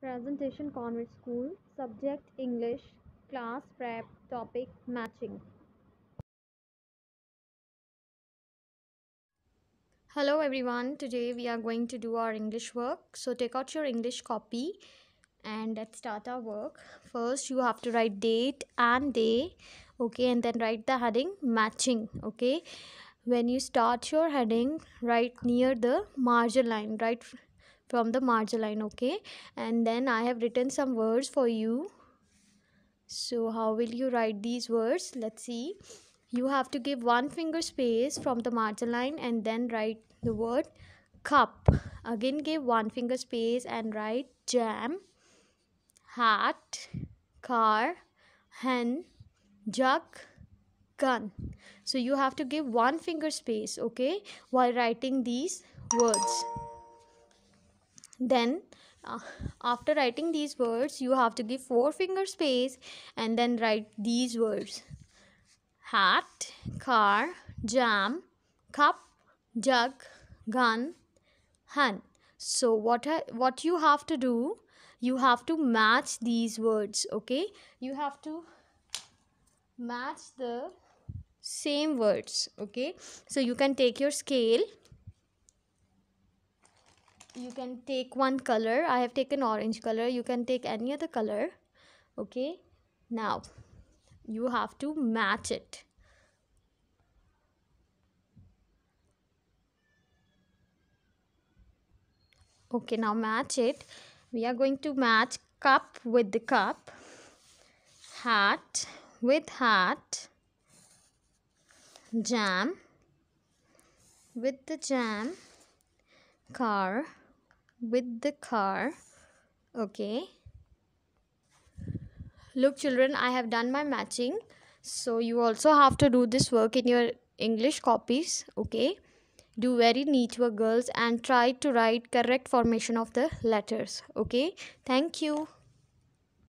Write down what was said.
Presentation Convent School Subject English Class Prep Topic Matching Hello everyone today we are going to do our English work so take out your English copy and let's start our work first you have to write date and day okay and then write the heading matching okay when you start your heading write near the margin line right from the margin line okay and then i have written some words for you so how will you write these words let's see you have to give one finger space from the margin line and then write the word cup again give one finger space and write jam hat car hen jug gun so you have to give one finger space okay while writing these words then uh, after writing these words you have to give four finger space and then write these words hat car jam cup jug gun hun so what I, what you have to do you have to match these words okay you have to match the same words okay so you can take your scale you can take one color i have taken orange color you can take any other color okay now you have to match it okay now match it we are going to match cup with the cup hat with hat jam with the jam car with the car okay look children i have done my matching so you also have to do this work in your english copies okay do very neat work girls and try to write correct formation of the letters okay thank you